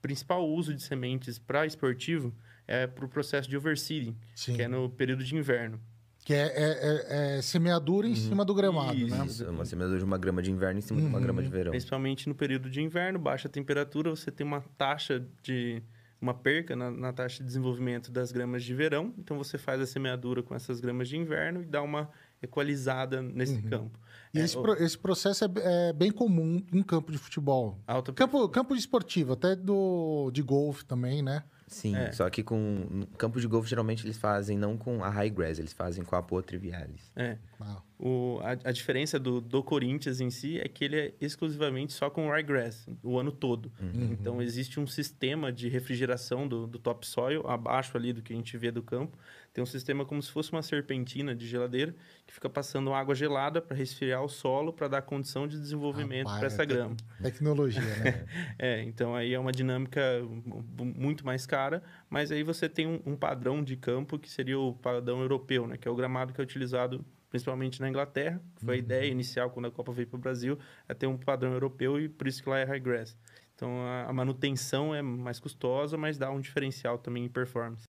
principal uso de sementes para esportivo é para o processo de overseeding, Sim. que é no período de inverno. Que é, é, é, é semeadura em uhum. cima do gramado, Isso. né? Isso, é uma semeadura de uma grama de inverno em cima uhum. de uma grama uhum. de verão. Principalmente no período de inverno, baixa temperatura, você tem uma taxa de uma perca na, na, taxa de desenvolvimento das gramas de verão. Então, você faz a semeadura com essas gramas de inverno e dá uma equalizada nesse uhum. campo. E é, esse, pro, esse, processo é, é, bem comum em campo de futebol. Alta campo, campo esportivo, até do, de golfe também, né? Sim, é. só que com no campo de golfe geralmente eles fazem não com a high grass, eles fazem com a poa trivialis. É. O, a, a, diferença do, do Corinthians em si é que ele é exclusivamente só com ryegrass o ano todo. Uhum. Então, existe um sistema de refrigeração do, do topsoil, abaixo ali do que a gente vê do campo. Tem um sistema como se fosse uma serpentina de geladeira que fica passando água gelada para resfriar o solo, para dar condição de desenvolvimento para essa é grama. Tecnologia, né? é, então aí é uma dinâmica muito mais cara, mas aí você tem um, um padrão de campo que seria o padrão europeu, né? Que é o gramado que é utilizado principalmente na Inglaterra, que foi uhum. a ideia uhum. inicial quando a Copa veio para o Brasil, é ter um padrão europeu e por isso que lá é high grass. Então a, manutenção é mais custosa, mas dá um diferencial também em performance.